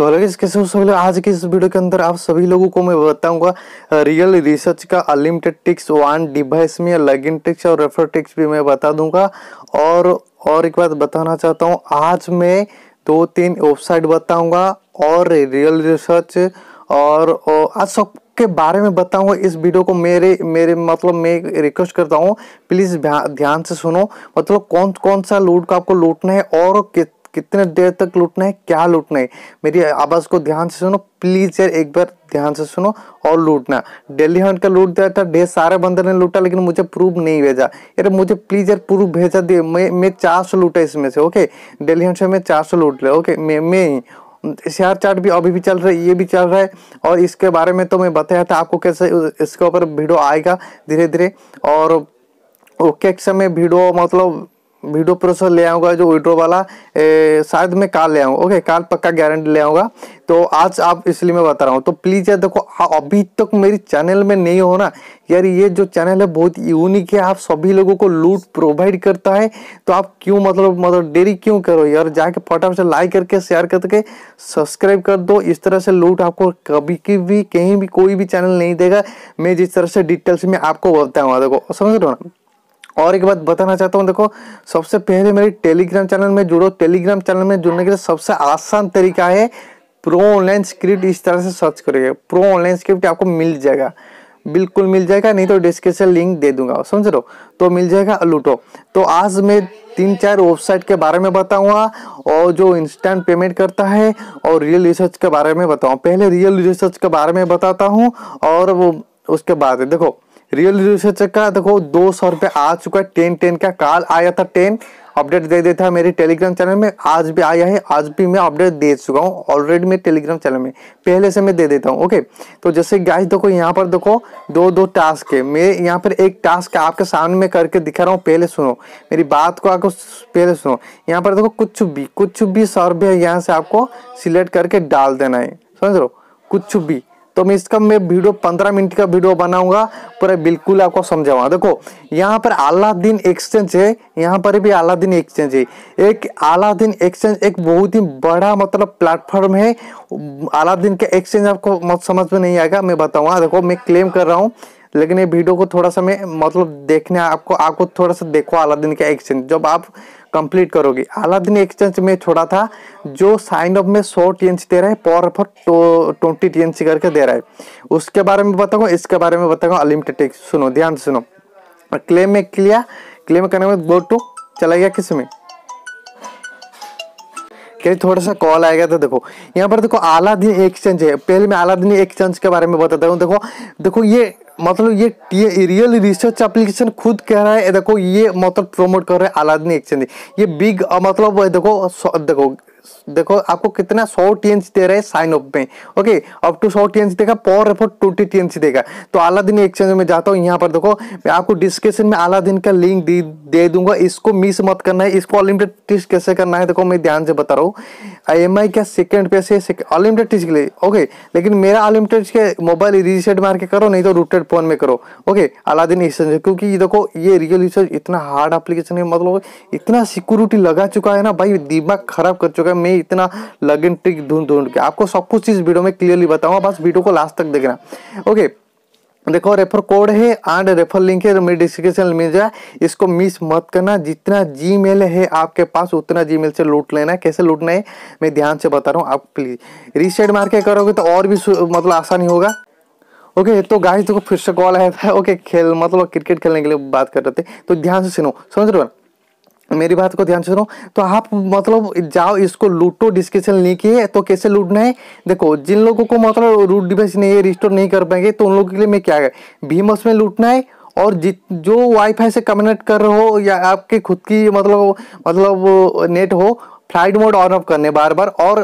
तो अलग इसके से आज के इस वीडियो के अंदर आप सभी लोगों को मैं बताऊंगा रियल रिसर्च का अनलिमिटेड टिक्स वन डिवाइस में लग इन टिक्स और रेफर टिक्स भी मैं बता दूंगा और और एक बात बताना चाहता हूँ आज मैं दो तीन वेबसाइट बताऊंगा और रियल रिसर्च और, आज सब के बारे में बताऊंगा इस वीडियो को मेरे मेरे मतलब मैं रिक्वेस्ट करता हूँ प्लीज़ ध्यान से सुनो मतलब कौन कौन सा लूट का आपको लूटना है और कित कितने देर तक लूटना है क्या लूटना है मेरी आवाज़ को ध्यान से सुनो प्लीज़ यार एक बार ध्यान से सुनो और लूटना डेली हंट का लूट दिया था ढेर सारे बंदर ने लूटा लेकिन मुझे प्रूफ नहीं भेजा यार मुझे प्लीज़ यार प्रूफ भेजा दे मैं मैं चार सौ लूटा इसमें से ओके डेली हंट से मैं चार सौ लूट लिया ओके मैं मैं ही शेयर चार्ट भी अभी भी चल रहा है ये भी चल रहा है और इसके बारे में तो मैं बताया था आपको कैसे इसके ऊपर वीडियो आएगा धीरे धीरे और ओके समय वीडियो मतलब वीडियो प्रोसेसर ले आऊँगा जो विड्रो वाला शायद मैं कार ले आऊँ ओके कार पक्का गारंटी ले आऊँगा तो आज आप इसलिए मैं बता रहा हूँ तो प्लीज़ यार देखो हाँ, अभी तक तो मेरी चैनल में नहीं हो ना यार ये जो चैनल है बहुत यूनिक है आप सभी लोगों को लूट प्रोवाइड करता है तो आप क्यों मतलब मतलब डेरी क्यों करो यार जाके फटाफट से लाइक करके शेयर करके सब्सक्राइब कर दो इस तरह से लूट आपको कभी की भी कहीं भी कोई भी चैनल नहीं देगा मैं जिस तरह से डिटेल्स में आपको बताऊँगा देखो समझ रहे हो ना और एक बात बताना चाहता हूँ देखो सबसे पहले मेरे टेलीग्राम चैनल में जुड़ो टेलीग्राम चैनल में जुड़ने के लिए सबसे आसान तरीका है प्रो ऑनलाइन स्क्रिप्ट इस तरह से सर्च करिएगा प्रो ऑनलाइन स्क्रिप्ट आपको मिल जाएगा बिल्कुल मिल जाएगा नहीं तो डिस्क्रिप्शन लिंक दे दूंगा समझ लो तो मिल जाएगा लूटो तो आज मैं तीन चार वेबसाइट के बारे में बताऊंगा और जो इंस्टेंट पेमेंट करता है और रियल रिसर्च के बारे में बताऊँ पहले रियल रिसर्च के बारे में बताता हूँ और वो उसके बाद देखो रियल रिव्यू चेक करा देखो दो सौ रुपये आ चुका है टेन टेन का काल आया था टेन अपडेट दे देता है मेरे टेलीग्राम चैनल में आज भी आया है आज भी मैं अपडेट दे चुका हूँ ऑलरेडी मेरे टेलीग्राम चैनल में पहले से मैं दे देता हूँ ओके तो जैसे गाइस देखो यहाँ पर देखो दो दो टास्क है मैं यहाँ पर एक टास्क आपके सामने में करके दिखा रहा हूँ पहले सुनो मेरी बात को आपको पहले सुनो यहाँ पर देखो कुछ भी कुछ भी सर्वे यहाँ से आपको सिलेक्ट करके डाल देना है समझ लो कुछ भी तो मैं इसका मैं वीडियो पंद्रह मिनट का वीडियो बनाऊंगा पूरा बिल्कुल आपको समझाऊंगा देखो यहाँ पर अलादीन एक्सचेंज है यहाँ पर भी अलादीन एक्सचेंज है एक अलादीन एक्सचेंज एक बहुत ही बड़ा मतलब प्लेटफॉर्म है अलादीन का एक्सचेंज आपको मत समझ में नहीं आएगा मैं बताऊँगा देखो मैं क्लेम कर रहा हूँ लेकिन ये वीडियो को थोड़ा सा मैं मतलब देखने आपको आपको थोड़ा सा देखो अलादीन का एक्सचेंज जब आप कंप्लीट करोगी अलादीन एक्सचेंज में छोड़ा था जो साइन अप में सौ टी दे रहा है पर फॉर ट्वेंटी टी करके दे रहा है उसके बारे में बताऊंगा इसके बारे में बताऊंगा अनलिमिटेड सुनो ध्यान सुनो क्लेम में किया क्लेम करने में गो टू चला गया किस में कि थोड़ा सा कॉल आएगा तो देखो यहाँ पर देखो आलादीन एक्सचेंज है पहले मैं आलादीन एक्सचेंज के बारे में बताता हूँ देखो देखो ये मतलब ये टी रियल रिसर्च एप्लीकेशन खुद कह रहा है देखो ये मतलब प्रमोट कर रहा है आलादीन एक्सचेंज ये बिग मतलब देखो देखो देखो आपको कितना सौ टीएनसी दे रहा है साइन ऑफ में ओके अप टू सौ टीएनसी देगा पावर एफोर्ट ट्वेंटी टीएनसी देगा तो आलादीन एक्सचेंज में जाता हूँ यहाँ पर देखो मैं आपको डिस्क्रिप्शन में आलादीन का लिंक दे, दे दूंगा इसको मिस मत करना है इसको अनलिमिटेड टेस्ट कैसे करना है देखो मैं ध्यान से बता रहा हूँ आई एम आई का सेकेंड पे से अनलिमिटेड टेस्ट के लिए ओके लेकिन मेरा अनलिमिटेड के मोबाइल रीसेट मार के करो नहीं तो रूटेड फोन में करो ओके आलादीन एक्सचेंज क्योंकि देखो ये रियल इतना हार्ड एप्लीकेशन है मतलब इतना सिक्योरिटी लगा चुका है ना भाई दिमाग खराब कर चुका है अगर मैं इतना लग इन ट्रिक ढूंढ ढूंढ के आपको सब कुछ इस वीडियो में क्लियरली बताऊंगा बस वीडियो को लास्ट तक देखना ओके देखो रेफर कोड है एंड रेफर लिंक है तो मेरे डिस्क्रिप्शन में मिल जाए इसको मिस मत करना जितना जी मेल है आपके पास उतना जी मेल से लूट लेना है कैसे लूटना है मैं ध्यान से बता रहा हूँ आप प्लीज रीसेट मार के करोगे तो और भी मतलब आसानी होगा ओके okay, तो गाइस देखो फिर से कॉल आया था ओके okay, खेल मतलब क्रिकेट खेलने के लिए बात कर रहे थे तो ध्यान से सुनो समझ रहे हो मेरी बात को ध्यान से सुनो तो आप मतलब जाओ इसको लूटो डिस्कशन नहीं किए तो कैसे लूटना है देखो जिन लोगों को मतलब रूट डिवाइस नहीं है रिस्टोर नहीं कर पाएंगे तो उन लोगों के लिए मैं क्या है भीम में लूटना है और जित जो वाईफाई से कनेक्ट कर रहे हो या आपके खुद की मतलब मतलब नेट हो फ्लाइट मोड ऑन ऑफ करने बार बार और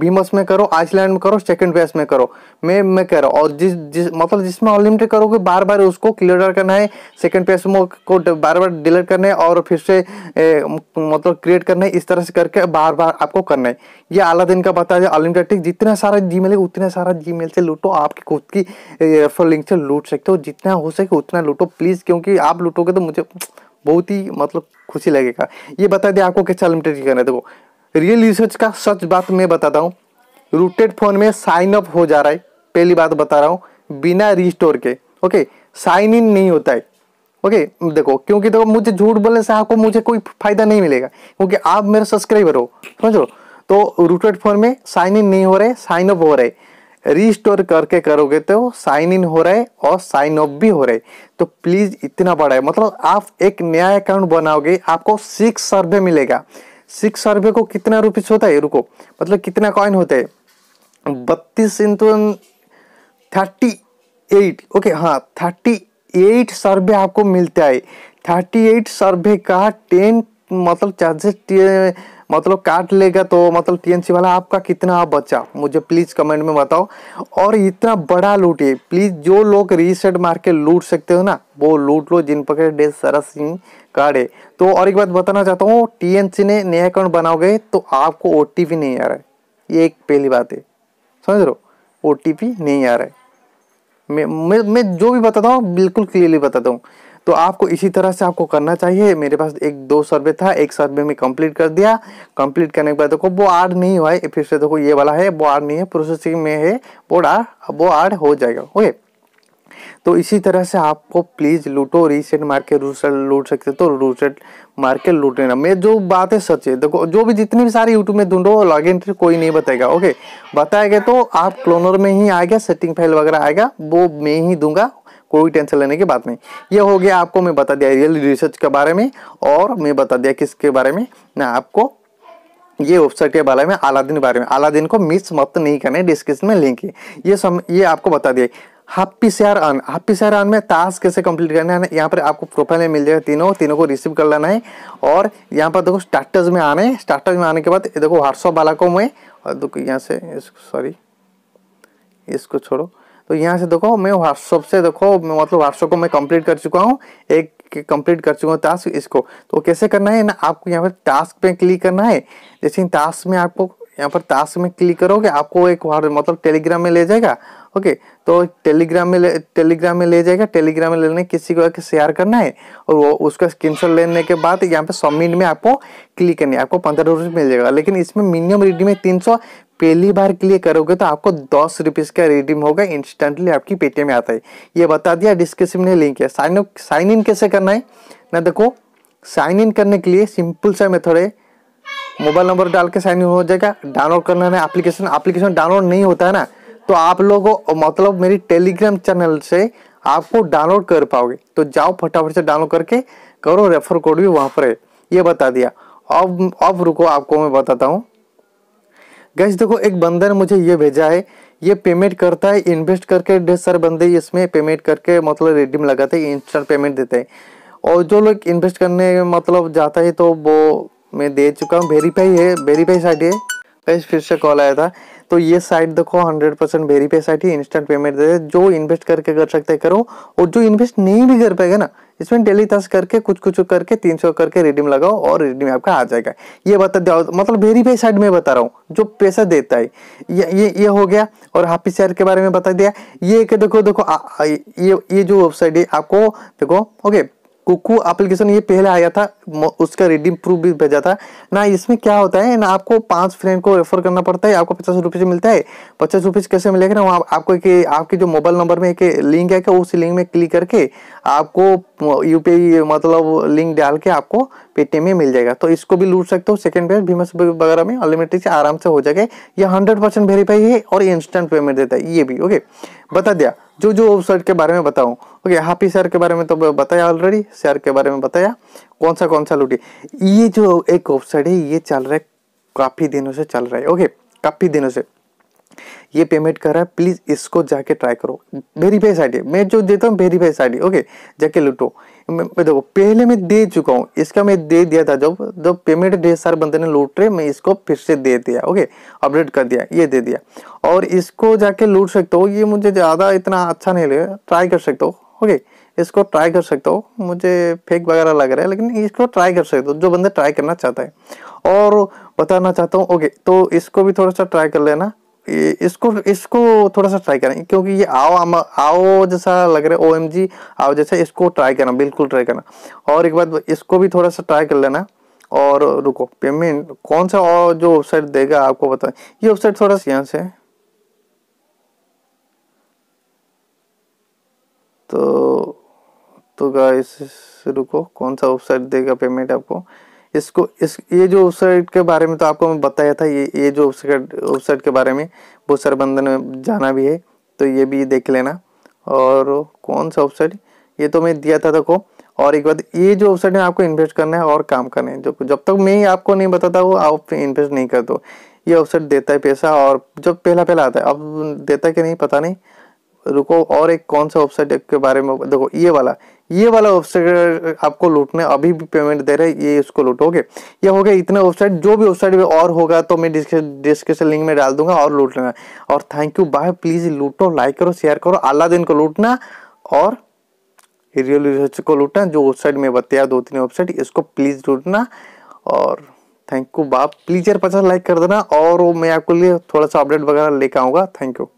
बीमस में करो आइसलैंड में करो सेकंड फेस में करो मैं मैं कह रहा हूँ और जिस जिस मतलब जिसमें अनलिमिटेड करोगे बार बार उसको क्लियर करना है सेकंड मोड को बार बार डिलीट करना है और फिर से ए, मतलब क्रिएट करना है इस तरह से करके बार बार आपको करना है ये आला दिन का बता है अनलिमिटेड ठीक जितना सारा जी है उतना सारा जी से लूटो आपकी खुद की रेफर लिंक से लूट सकते हो जितना हो सके उतना लूटो प्लीज़ क्योंकि आप लूटोगे तो मुझे बहुत ही मतलब खुशी लगेगा ये बता दें आपको कैसा लिमिटेड करना है देखो रियल यूसेज का सच बात मैं बताता हूँ रूटेड फोन में साइन अप हो जा रहा है पहली बात बता रहा हूँ बिना रिस्टोर के ओके साइन इन नहीं होता है ओके देखो क्योंकि देखो मुझे झूठ बोलने से आपको मुझे कोई फायदा नहीं मिलेगा क्योंकि आप मेरे सब्सक्राइबर हो समझो तो रूटेड फोन में साइन इन नहीं हो रहे साइन अप हो रहे रिस्टोर करके करोगे तो साइन इन हो रहा है और साइन ऑफ भी हो रहा है तो प्लीज इतना बड़ा है मतलब आप एक नया अकाउंट बनाओगे आपको सिक्स सर्वे मिलेगा सिक्स सर्वे को कितना रुपीज होता है रुको मतलब कितना कॉइन होता है बत्तीस इंटू थर्टी एट ओके हाँ थर्टी एट सर्वे आपको मिलता है थर्टी एट सर्वे का टेन मतलब चार्जेस मतलब काट लेगा तो मतलब टीएनसी वाला आपका कितना बचा मुझे प्लीज़ कमेंट में बताओ और इतना बड़ा लूटिए प्लीज़ जो लोग रीसेट मार के लूट सकते हो ना वो लूट लो जिन पकड़े डे सारा सिंह कार्ड है तो और एक बात बताना चाहता हूँ टीएनसी ने नया अकाउंट बनाओगे तो आपको ओ नहीं आ रहा है ये एक पहली बात है समझ रहे हो ओ नहीं आ रहा है मैं, मैं जो भी बताता हूँ बिल्कुल क्लियरली बताता हूँ तो आपको इसी तरह से आपको करना चाहिए मेरे पास एक दो सर्वे था एक सर्वे में कंप्लीट कर दिया कंप्लीट करने के बाद देखो वो आर नहीं हुआ है फिर से देखो ये वाला है वो आर नहीं है प्रोसेसिंग में है वो आर वो आर हो जाएगा ओके तो इसी तरह से आपको प्लीज लूटो रीसेट मार के रूसेट लूट सकते तो रूसेट मार के लूट लेना मैं जो बात है सच है देखो जो भी जितनी भी सारी यूट्यूब में ढूंढो लॉग इन कोई नहीं बताएगा ओके बताएगा तो आप क्लोनर में ही आएगा सेटिंग फाइल वगैरह आएगा वो मैं ही दूंगा कोई टेंशन लेने की बात नहीं ये हो गया आपको मैं बता दिया रियल रिसर्च के बारे में और मैं बता दिया किसके बारे में ना आपको ये वेबसाइट के बारे में आलादीन बारे में आलादीन को मिस मत नहीं करना डिस्क्रिप्शन में लिंक है ये सम ये आपको बता दिया happy share earn happy share earn में टास्क कैसे कंप्लीट करना है यहाँ पर आपको प्रोफाइल में मिल जाएगा तीनों तीनों को रिसीव कर लेना है और यहाँ पर देखो स्टार्टर्स में आने स्टार्टर्स में आने के बाद देखो व्हाट्सअप वाला को मैं देखो यहाँ से सॉरी इसको छोड़ो तो यहाँ से देखो मैं व्हाट्सअप से देखो मतलब व्हाट्सअप को मैं कंप्लीट कर चुका हूँ एक कंप्लीट कर चुका हूँ टास्क इसको तो कैसे करना है ना आपको यहाँ पर टास्क पे क्लिक करना है जैसे टास्क में आपको यहाँ पर ताश में क्लिक करोगे आपको एक मतलब टेलीग्राम में ले जाएगा ओके तो टेलीग्राम में टेलीग्राम में ले जाएगा टेलीग्राम में लेने किसी को शेयर करना है और वो उसका स्क्रीनशॉट लेने के बाद यहाँ पे सबमिट में आपको क्लिक करनी है आपको पंद्रह रुपये मिल जाएगा लेकिन इसमें मिनिमम रिडीम है तीन सौ पहली बार क्लिक करोगे तो आपको दस रुपीज़ का रिडीम होगा इंस्टेंटली आपकी पेटीएम में आता है ये बता दिया डिस्क्रिप्शन में लिंक है साइन साइन इन कैसे करना है ना देखो साइन इन करने के लिए सिंपल सा मेथड है मोबाइल नंबर डाल के साइन इन हो जाएगा डाउनलोड कर लेना एप्लीकेशन एप्लीकेशन डाउनलोड नहीं होता है ना तो आप लोगों मतलब मेरी टेलीग्राम चैनल से आपको डाउनलोड कर पाओगे तो जाओ फटाफट से डाउनलोड करके करो रेफर कोड भी वहाँ पर है ये बता दिया अब अब रुको आपको मैं बताता हूँ गैस देखो एक बंदे ने मुझे ये भेजा है ये पेमेंट करता है इन्वेस्ट करके ढेर सारे बंदे इसमें पेमेंट करके मतलब रेडीम लगाते हैं इंस्टेंट पेमेंट देते हैं और जो लोग इन्वेस्ट करने मतलब जाता है तो वो मैं दे चुका हूँ वेरीफाई है वेरीफाई साइट है गाइस फिर से कॉल आया था तो ये साइट देखो 100 परसेंट वेरीफाई साइट ही इंस्टेंट पेमेंट दे जो इन्वेस्ट करके कर सकते हैं करो और जो इन्वेस्ट नहीं भी कर पाएगा ना इसमें डेली टास्क करके कुछ कुछ करके 300 करके रिडीम लगाओ और रिडीम आपका आ जाएगा ये बता दिया मतलब वेरीफाई साइड में बता रहा हूँ जो पैसा देता है ये ये ये हो गया और हाफी शेयर के बारे में बता दिया ये के देखो देखो आ, ये ये जो वेबसाइट है आपको देखो ओके कुकू एप्लीकेशन ये पहले आया था उसका रिडीम प्रूफ भी भेजा था ना इसमें क्या होता है ना आपको पांच फ्रेंड को रेफर करना पड़ता है आपको पचास रुपीज़ मिलता है पचास रुपीज़ कैसे मिलेगा ना वहाँ आपको एक आपके जो मोबाइल नंबर में एक लिंक है उस लिंक में क्लिक करके आपको यू मतलब लिंक डाल के आपको पेटीएम में मिल जाएगा तो इसको भी लूट सकते हो सेकंड पेज भीमस वगैरह में अनलिमिटेड से आराम से हो जाएगा ये हंड्रेड परसेंट वेरीफाई है और इंस्टेंट पेमेंट देता है ये भी ओके बता दिया जो जो सर के बारे में बताऊं ओके हाफी शेयर सर के बारे में तो बताया ऑलरेडी सर के बारे में बताया कौन सा कौन सा लूटी ये जो एक वेबसाइट है ये चल रहा है काफ़ी दिनों से चल रहा है ओके काफ़ी दिनों से ये पेमेंट कर रहा है प्लीज इसको जाके ट्राई करो वेरी बेस्ट मैं जो देता हूँ वेरी बेस्ट ओके जाके लुटो मैं देखो पहले मैं दे चुका हूँ इसका मैं दे दिया था जब जब पेमेंट ढेर सारे बंदे ने लूट रहे मैं इसको फिर से दे दिया ओके अपडेट कर दिया ये दे दिया और इसको जाके लूट सकते हो ये मुझे ज़्यादा इतना अच्छा नहीं लगे ट्राई कर सकते हो ओके इसको ट्राई कर सकते हो मुझे फेक वगैरह लग रहा है लेकिन इसको ट्राई कर सकते हो जो बंदा ट्राई करना चाहता है और बताना चाहता हूँ ओके तो इसको भी थोड़ा सा ट्राई कर लेना इसको इसको थोड़ा सा ट्राई करें क्योंकि ये आओ आओ जैसा लग रहा है ओ एम जी आओ जैसा इसको ट्राई करना बिल्कुल ट्राई करना और एक बात इसको भी थोड़ा सा ट्राई कर लेना और रुको पेमेंट कौन सा और जो वेबसाइट देगा आपको बता ये वेबसाइट थोड़ा सा यहाँ से तो तो गाइस रुको कौन सा वेबसाइट देगा पेमेंट आपको इसको इस ये जो वेबसाइट के बारे में तो आपको मैं बताया था ये ये जो वेबसाइट के बारे में वो सरबंधन में जाना भी है तो ये भी देख लेना और कौन सा वेबसाइट ये तो मैं दिया था देखो और एक बात ये जो वेबसाइट में आपको इन्वेस्ट करना है और काम करना है जो जब तक मैं ही आपको नहीं बताता वो आप इन्वेस्ट नहीं कर दो ये वेबसाइट देता है पैसा और जब पहला पहला आता है अब देता है कि नहीं पता नहीं रुको और एक कौन सा वेबसाइट के बारे में देखो ये वाला ये वाला वेबसाइट आपको लूटने अभी भी पेमेंट दे रहे ये इसको लूटोगे ये हो गया इतने वेबसाइट जो भी वेबसाइट में और होगा तो मैं डिस्क्रिप्शन लिंक में डाल दूंगा और लूट लेना और थैंक यू बाय प्लीज लूटो लाइक करो शेयर करो अल्लाह दिन को लूटना और रियल रिसर्च को लूटना जो वेबसाइट में बताया दो तीन वेबसाइट इसको प्लीज लूटना और थैंक यू बाप प्लीज यार पचास लाइक कर देना और मैं आपके लिए थोड़ा सा अपडेट वगैरह लेकर आऊँगा थैंक यू